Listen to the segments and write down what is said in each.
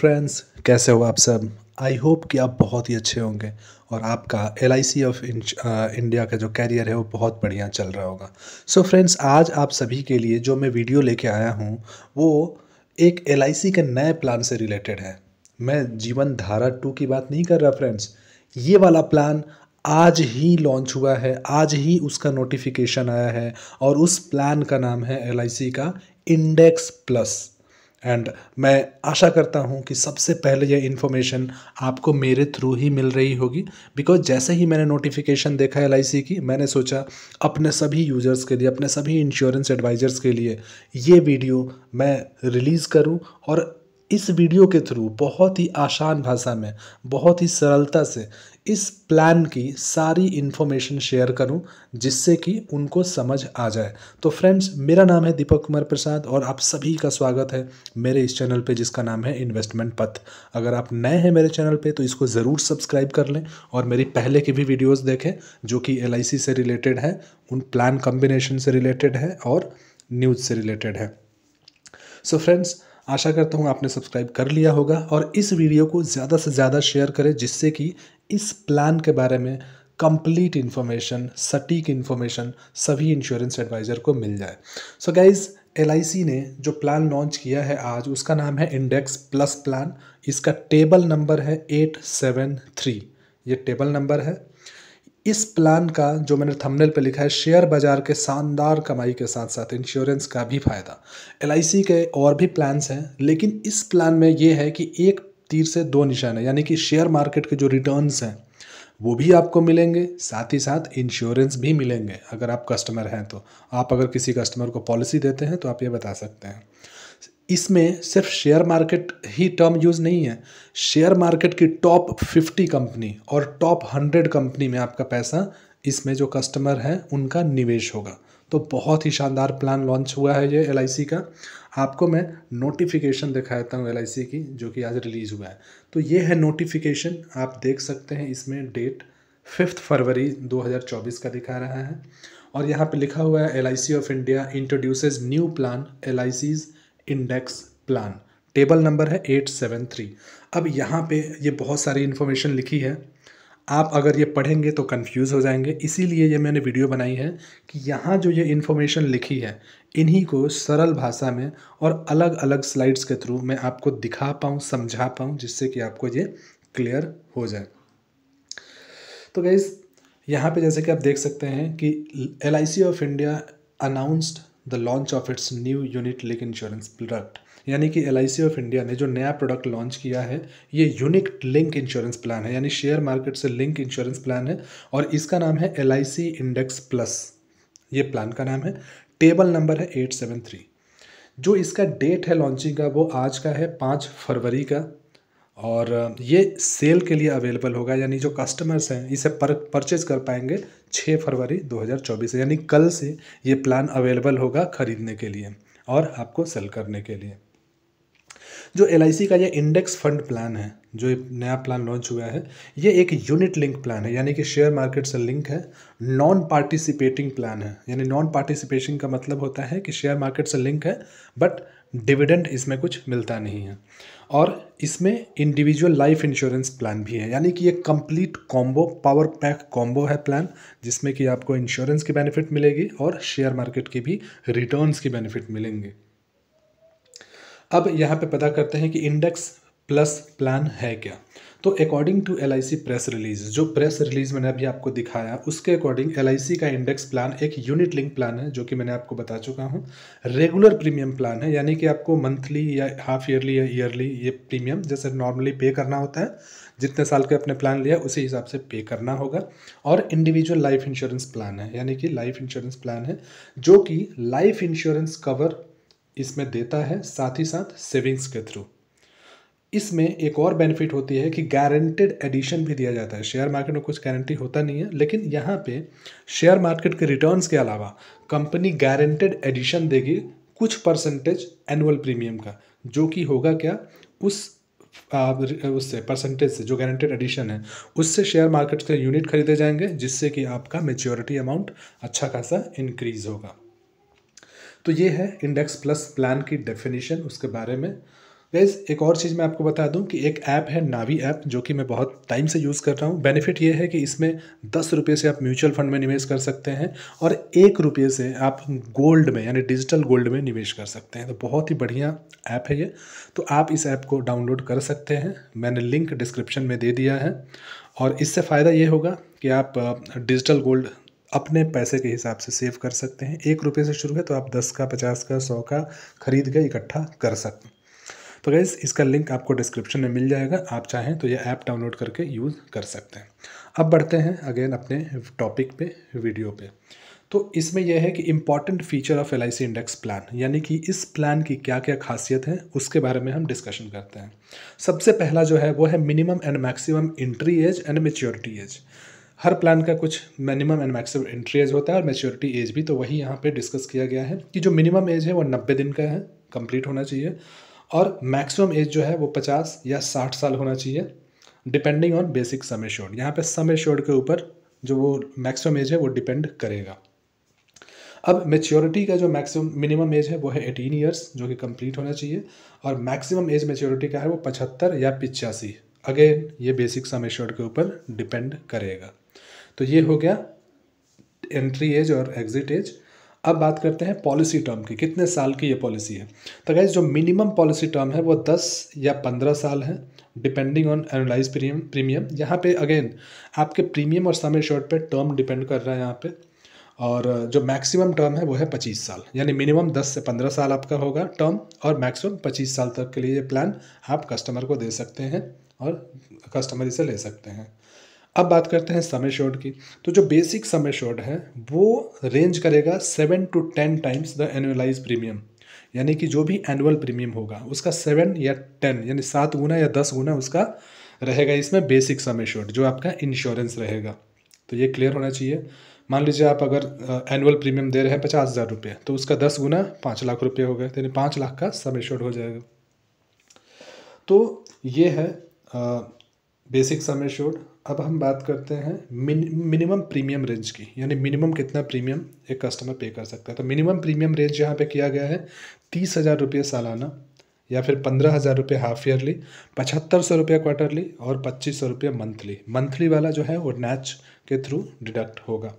friends कैसे हो आप सब आई होप कि आप बहुत ही अच्छे होंगे और आपका L I C of India का जो कैरियर है वो बहुत बढ़िया चल रहा होगा सो so फ्रेंड्स आज आप सभी के लिए जो मैं वीडियो लेके आया हूँ वो एक एल आई सी के नए प्लान से रिलेटेड है मैं जीवन धारा टू की बात नहीं कर रहा फ्रेंड्स ये वाला प्लान आज ही लॉन्च हुआ है आज ही उसका नोटिफिकेशन आया है और उस प्लान का नाम है एल का इंडेक्स प्लस एंड मैं आशा करता हूँ कि सबसे पहले यह इन्फॉर्मेशन आपको मेरे थ्रू ही मिल रही होगी बिकॉज जैसे ही मैंने नोटिफिकेशन देखा एल की मैंने सोचा अपने सभी यूज़र्स के लिए अपने सभी इंश्योरेंस एडवाइज़र्स के लिए ये वीडियो मैं रिलीज़ करूँ और इस वीडियो के थ्रू बहुत ही आसान भाषा में बहुत ही सरलता से इस प्लान की सारी इन्फॉर्मेशन शेयर करूं जिससे कि उनको समझ आ जाए तो फ्रेंड्स मेरा नाम है दीपक कुमार प्रसाद और आप सभी का स्वागत है मेरे इस चैनल पे जिसका नाम है इन्वेस्टमेंट पथ अगर आप नए हैं मेरे चैनल पे तो इसको ज़रूर सब्सक्राइब कर लें और मेरी पहले की भी वीडियोज़ देखें जो कि एल से रिलेटेड हैं उन प्लान कम्बिनेशन से रिलेटेड है और न्यूज़ से रिलेटेड है सो so फ्रेंड्स आशा करता हूँ आपने सब्सक्राइब कर लिया होगा और इस वीडियो को ज़्यादा से ज़्यादा शेयर करें जिससे कि इस प्लान के बारे में कंप्लीट इन्फॉर्मेशन सटीक इन्फॉर्मेशन सभी इंश्योरेंस एडवाइज़र को मिल जाए सो गाइज़ एल ने जो प्लान लॉन्च किया है आज उसका नाम है इंडेक्स प्लस प्लान इसका टेबल नंबर है एट सेवन थ्री ये टेबल नंबर है इस प्लान का जो मैंने थंबनेल पे लिखा है शेयर बाजार के शानदार कमाई के साथ साथ इंश्योरेंस का भी फ़ायदा एल के और भी प्लान्स हैं लेकिन इस प्लान में ये है कि एक तीर से दो निशान है यानी कि शेयर मार्केट के जो रिटर्न्स हैं वो भी आपको मिलेंगे साथ ही साथ इंश्योरेंस भी मिलेंगे अगर आप कस्टमर हैं तो आप अगर किसी कस्टमर को पॉलिसी देते हैं तो आप ये बता सकते हैं इसमें सिर्फ शेयर मार्केट ही टर्म यूज़ नहीं है शेयर मार्केट की टॉप 50 कंपनी और टॉप 100 कंपनी में आपका पैसा इसमें जो कस्टमर है उनका निवेश होगा तो बहुत ही शानदार प्लान लॉन्च हुआ है ये एल का आपको मैं नोटिफिकेशन दिखाता हूँ एल की जो कि आज रिलीज़ हुआ है तो ये है नोटिफिकेशन आप देख सकते हैं इसमें डेट फिफ्थ फरवरी 2024 का दिखा रहा है और यहाँ पे लिखा हुआ है L of India introduces new plan L I C's index plan table number है एट सेवन थ्री अब यहाँ पे ये बहुत सारी इन्फॉर्मेशन लिखी है आप अगर ये पढ़ेंगे तो कंफ्यूज हो जाएंगे इसीलिए ये मैंने वीडियो बनाई है कि यहाँ जो ये इन्फॉर्मेशन लिखी है इन्हीं को सरल भाषा में और अलग अलग स्लाइड्स के थ्रू मैं आपको दिखा पाऊँ समझा पाऊँ जिससे कि आपको ये क्लियर हो जाए तो गैस यहाँ पे जैसे कि आप देख सकते हैं कि L of India announced the launch of its new unit link insurance product यानी कि एल ऑफ इंडिया ने जो नया प्रोडक्ट लॉन्च किया है ये यूनिक लिंक इंश्योरेंस प्लान है यानी शेयर मार्केट से लिंक इंश्योरेंस प्लान है और इसका नाम है एल इंडेक्स प्लस ये प्लान का नाम है टेबल नंबर है एट सेवन थ्री जो इसका डेट है लॉन्चिंग का वो आज का है पाँच फरवरी का और ये सेल के लिए अवेलेबल होगा यानी जो कस्टमर्स हैं इसे पर परचेज कर पाएंगे 6 फरवरी 2024 यानी कल से ये प्लान अवेलेबल होगा ख़रीदने के लिए और आपको सेल करने के लिए जो एल का ये इंडेक्स फंड प्लान है जो नया प्लान लॉन्च हुआ है ये एक यूनिट लिंक प्लान है यानी कि शेयर मार्केट से लिंक है नॉन पार्टिसिपेटिंग प्लान है यानी नॉन पार्टिसिपेशन का मतलब होता है कि शेयर मार्केट से लिंक है बट डिविडेंड इसमें कुछ मिलता नहीं है और इसमें इंडिविजुअल लाइफ इंश्योरेंस प्लान भी है यानी कि ये complete combo power pack combo है प्लान जिसमें कि आपको इंश्योरेंस की बेनिफिट मिलेगी और शेयर मार्केट की भी रिटर्न्स की बेनिफिट मिलेंगे अब यहाँ पे पता करते हैं कि इंडेक्स प्लस प्लान है क्या तो according to L press release जो प्रेस रिलीज मैंने अभी आपको दिखाया उसके अकॉर्डिंग एल का इंडेक्स प्लान एक यूनिट लिंक प्लान है जो कि मैंने आपको बता चुका हूँ रेगुलर प्रीमियम प्लान है यानी कि आपको मंथली या हाफ ईयरली या ईयरली ये प्रीमियम जैसे नॉर्मली पे करना होता है जितने साल के अपने प्लान लिया उसी हिसाब से पे करना होगा और इंडिविजुअल लाइफ इंश्योरेंस प्लान है यानी कि लाइफ इंश्योरेंस प्लान है जो कि लाइफ इंश्योरेंस कवर इसमें देता है साथ ही साथ सेविंग्स के थ्रू इसमें एक और बेनिफिट होती है कि गारंटेड एडिशन भी दिया जाता है शेयर मार्केट में कुछ गारंटी होता नहीं है लेकिन यहाँ पे शेयर मार्केट के रिटर्न्स के अलावा कंपनी गारंटेड एडिशन देगी कुछ परसेंटेज एनुअल प्रीमियम का जो कि होगा क्या उस उससे परसेंटेज से जो गारंटेड एडिशन है उससे शेयर मार्केट के यूनिट खरीदे जाएंगे जिससे कि आपका मेच्योरिटी अमाउंट अच्छा खासा इंक्रीज होगा तो ये है इंडेक्स प्लस प्लान की डेफिनेशन उसके बारे में गैस एक और चीज़ मैं आपको बता दूं कि एक ऐप है नावी ऐप जो कि मैं बहुत टाइम से यूज़ कर रहा हूं बेनिफिट ये है कि इसमें दस रुपये से आप म्यूचुअल फंड में निवेश कर सकते हैं और एक रुपये से आप गोल्ड में यानी डिजिटल गोल्ड में निवेश कर सकते हैं तो बहुत ही बढ़िया ऐप है ये तो आप इस ऐप को डाउनलोड कर सकते हैं मैंने लिंक डिस्क्रिप्शन में दे दिया है और इससे फ़ायदा ये होगा कि आप डिजिटल गोल्ड अपने पैसे के हिसाब से सेव कर सकते हैं एक रुपये से शुरू है तो आप दस का पचास का सौ का खरीद के इकट्ठा कर सकते हैं तो गैस इसका लिंक आपको डिस्क्रिप्शन में मिल जाएगा आप चाहें तो ये ऐप डाउनलोड करके यूज़ कर सकते हैं अब बढ़ते हैं अगेन अपने टॉपिक पे वीडियो पे तो इसमें यह है कि important feature of L index plan यानी कि इस प्लान की क्या क्या खासियत है उसके बारे में हम डिस्कशन करते हैं सबसे पहला जो है वो है minimum and maximum entry age and maturity age हर प्लान का कुछ minimum and maximum entry age होता है और मेच्योरिटी एज भी तो वही यहाँ पे डिस्कस किया गया है कि जो मिनिमम एज है वो नब्बे दिन का है कंप्लीट होना चाहिए और मैक्सिमम एज जो है वो पचास या साठ साल होना चाहिए depending on basic sum assured यहाँ पे सम एश्योर्ड के ऊपर जो वो मैक्सिमम एज है वो डिपेंड करेगा अब मेच्योरिटी का जो मैक्सिमम मिनिमम एज है वो है एटीन ईयर्स जो कि कंप्लीट होना चाहिए और मैक्सिमम एज मेच्योरिटी का है वो पचहत्तर या पिचासी अगेन ये बेसिक सम एश्योर्ड के ऊपर डिपेंड करेगा तो ये हो गया एंट्री एज और एग्जिट एज अब बात करते हैं पॉलिसी टर्म की कितने साल की ये पॉलिसी है तो गैस जो मिनिमम पॉलिसी टर्म है वो दस या पंद्रह साल है depending on annualise premium premium यहाँ पे अगेन आपके प्रीमियम और समय शॉर्ट पे टर्म डिपेंड कर रहा है यहाँ पे और जो मैक्सिमम टर्म है वो है पच्चीस साल यानी मिनिमम दस से पंद्रह साल आपका होगा टर्म और मैक्सिमम पच्चीस साल तक के लिए ये प्लान आप कस्टमर को दे सकते हैं और कस्टमर इसे ले सकते हैं अब बात करते हैं समय शॉर्ट की तो जो बेसिक समय शॉर्ट है वो रेंज करेगा seven to ten times the annualise premium यानी कि जो भी एनुअल प्रीमियम होगा उसका सेवन या टेन यानी सात गुना या दस गुना उसका रहेगा इसमें बेसिक समय शॉर्ट जो आपका इंश्योरेंस रहेगा तो ये क्लियर होना चाहिए मान लीजिए आप अगर एनुअल प्रीमियम दे रहे हैं पचास हज़ार रुपये तो उसका दस गुना पाँच लाख रुपये हो गए यानी पाँच लाख का समय शॉर्ट हो जाएगा तो ये है बेसिक सम एश्योर्ड अब हम बात करते हैं मिनिमम प्रीमियम रेंज की यानी मिनिमम कितना प्रीमियम एक कस्टमर पे कर सकता है तो मिनिमम प्रीमियम रेंज यहाँ पे किया गया है तीस हज़ार रुपये सालाना या फिर पंद्रह हज़ार रुपये हाफ ईयरली पचहत्तर सौ रुपये क्वार्टरली और पच्चीस सौ रुपये मंथली मंथली वाला जो है वो नैच के थ्रू डिडक्ट होगा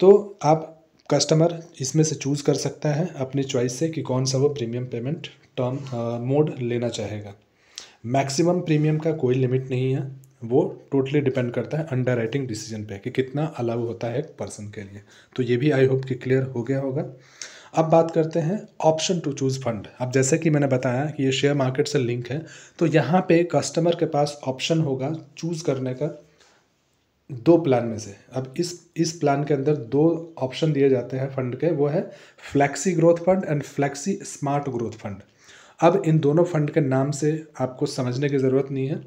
तो आप कस्टमर इसमें से चूज़ कर सकता है अपनी चॉइस से कि कौन सा वो प्रीमियम पेमेंट टर्म मोड लेना चाहेगा मैक्सिमम प्रीमियम का कोई लिमिट नहीं है वो टोटली डिपेंड करता है अंडर राइटिंग डिसीजन पर कि कितना अलाउ होता है एक पर्सन के लिए तो ये भी आई होप कि क्लियर हो गया होगा अब बात करते हैं ऑप्शन टू चूज़ फंड अब जैसे कि मैंने बताया कि ये शेयर मार्केट से लिंक है तो यहाँ पे कस्टमर के पास ऑप्शन होगा चूज़ करने का दो प्लान में से अब इस इस प्लान के अंदर दो ऑप्शन दिए जाते हैं फंड के वो है flexi growth fund and flexi smart growth fund अब इन दोनों फंड के नाम से आपको समझने की ज़रूरत नहीं है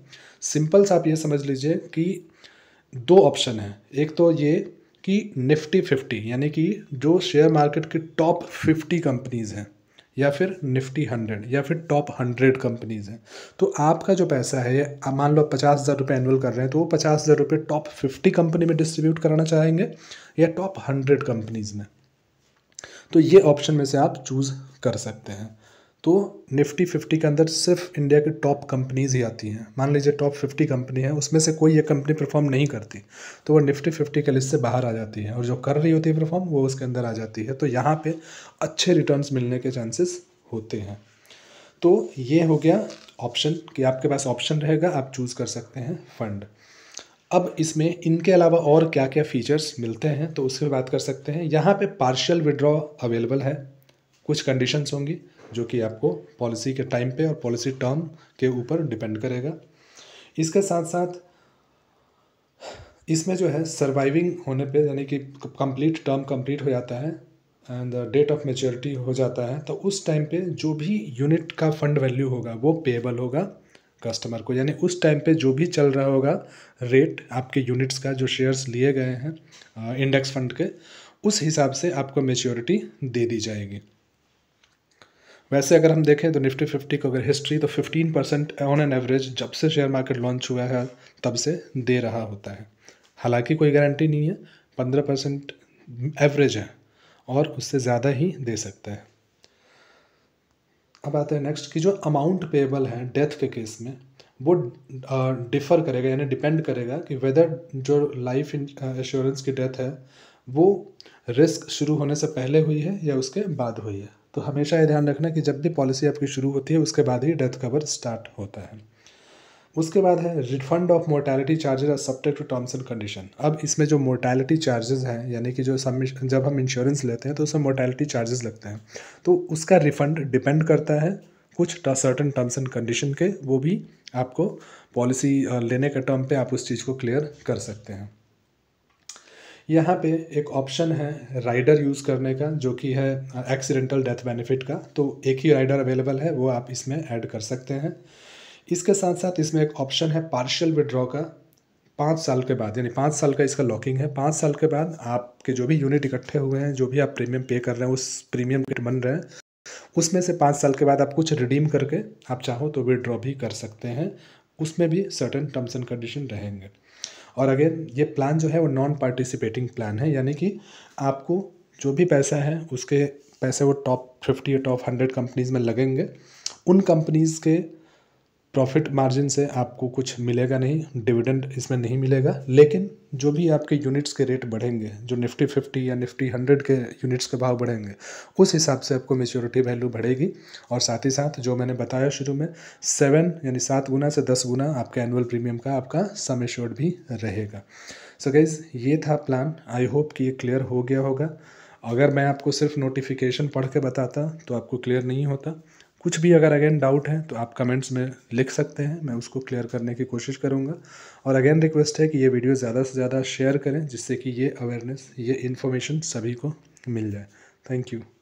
सिंपल सा आप ये समझ लीजिए कि दो ऑप्शन हैं एक तो ये कि निफ्टी फिफ्टी यानी कि जो शेयर मार्केट की टॉप फिफ्टी कंपनीज़ हैं या फिर निफ्टी हंड्रेड या फिर टॉप हंड्रेड कंपनीज़ हैं तो आपका जो पैसा है मान लो पचास हज़ार रुपये एनुअल कर रहे हैं तो वो पचास हज़ार रुपये टॉप फिफ्टी कंपनी में डिस्ट्रीब्यूट कराना चाहेंगे या टॉप हंड्रेड कंपनीज़ में तो ये ऑप्शन में से आप चूज़ कर सकते हैं तो निफ्टी फिफ्टी के अंदर सिर्फ इंडिया की टॉप कंपनीज ही आती हैं मान लीजिए टॉप फिफ्टी कंपनी है उसमें से कोई ये कंपनी परफॉर्म नहीं करती तो वो निफ्टी फिफ्टी के लिस्ट से बाहर आ जाती है और जो कर रही होती है परफॉर्म वो उसके अंदर आ जाती है तो यहाँ पर अच्छे रिटर्न मिलने के चांसेस होते हैं तो ये हो गया ऑप्शन कि आपके पास ऑप्शन रहेगा आप चूज़ कर सकते हैं फंड अब इसमें इनके अलावा और क्या क्या फीचर्स मिलते हैं तो उस पर बात कर सकते हैं यहाँ पे पार्शियल विड्रॉ अवेलेबल है कुछ कंडीशंस होंगी जो कि आपको पॉलिसी के टाइम पे और पॉलिसी टर्म के ऊपर डिपेंड करेगा इसके साथ साथ इसमें जो है सर्वाइविंग होने पे यानी कि कंप्लीट टर्म कंप्लीट हो जाता है एंड डेट ऑफ मेच्योरिटी हो जाता है तो उस टाइम पे जो भी यूनिट का फंड वैल्यू होगा वो पेएबल होगा कस्टमर को यानी उस टाइम पे जो भी चल रहा होगा रेट आपके यूनिट्स का जो शेयर्स लिए गए हैं इंडेक्स uh, फंड के उस हिसाब से आपको मेच्योरिटी दे दी जाएगी वैसे अगर हम देखें तो निफ्टी फिफ्टी को अगर हिस्ट्री तो fifteen percent on an average जब से शेयर मार्केट लॉन्च हुआ है तब से दे रहा होता है हालांकि कोई गारंटी नहीं है पंद्रह परसेंट एवरेज है और उससे ज़्यादा ही दे सकता है अब आते हैं नेक्स्ट कि जो अमाउंट पेबल है डेथ के केस में वो डिफ़र करेगा यानी डिपेंड करेगा कि वेदर जो लाइफ इंश्योरेंस की डेथ है वो रिस्क शुरू होने से पहले हुई है या उसके बाद हुई है तो हमेशा ये ध्यान रखना कि जब भी पॉलिसी आपकी शुरू होती है उसके बाद ही डेथ कवर स्टार्ट होता है उसके बाद है refund of mortality charges are subject to terms and condition अब इसमें जो मोर्टैलिटी चार्जेस हैं यानी कि जो सब जब हम इंश्योरेंस लेते हैं तो उसमें मोर्टैलिटी चार्जेस लगते हैं तो उसका रिफंड डिपेंड करता है कुछ सर्टन टर्म्स एंड कंडीशन के वो भी आपको पॉलिसी लेने के टर्म पे आप उस चीज़ को क्लियर कर सकते हैं यहाँ पे एक ऑप्शन है राइडर यूज़ करने का जो कि है एक्सीडेंटल डेथ बेनिफिट का तो एक ही राइडर अवेलेबल है वो आप इसमें ऐड कर सकते हैं इसके साथ साथ इसमें एक ऑप्शन है पार्शियल विड्रॉ का पाँच साल के बाद यानी पाँच साल का इसका लॉकिंग है पाँच साल के बाद आपके जो भी यूनिट इकट्ठे हुए हैं जो भी आप प्रीमियम पे कर रहे हैं उस प्रीमियम के बन रहे हैं उसमें से पाँच साल के बाद आप कुछ रिडीम करके आप चाहो तो विड्रॉ भी कर सकते हैं उसमें भी सर्टन टर्म्स एंड कंडीशन रहेंगे और अगेन ये प्लान जो है वो नॉन पार्टिसिपेटिंग प्लान है यानी कि आपको जो भी पैसा है उसके पैसे वो टॉप फिफ्टी या टॉप हंड्रेड कंपनीज़ में लगेंगे उन कंपनीज़ के प्रॉफिट मार्जिन से आपको कुछ मिलेगा नहीं डिविडेंड इसमें नहीं मिलेगा लेकिन जो भी आपके यूनिट्स के रेट बढ़ेंगे जो निफ्टी फिफ्टी या निफ्टी हंड्रेड के यूनिट्स के भाव बढ़ेंगे उस हिसाब से आपको मेच्योरिटी वैल्यू बढ़ेगी और साथ ही साथ जो मैंने बताया शुरू में सेवन यानी सात गुना से दस गुना आपके एनुअल प्रीमियम का आपका सम एश्योर्ड भी रहेगा सो so गाइज ये था प्लान आई होप कि ये क्लियर हो गया होगा अगर मैं आपको सिर्फ नोटिफिकेशन पढ़ के बताता तो आपको क्लियर नहीं होता कुछ भी अगर अगेन डाउट है तो आप कमेंट्स में लिख सकते हैं मैं उसको क्लियर करने की कोशिश करूँगा और अगेन रिक्वेस्ट है कि ये वीडियो ज़्यादा से ज़्यादा शेयर करें जिससे कि ये अवेयरनेस ये इन्फॉर्मेशन सभी को मिल जाए थैंक यू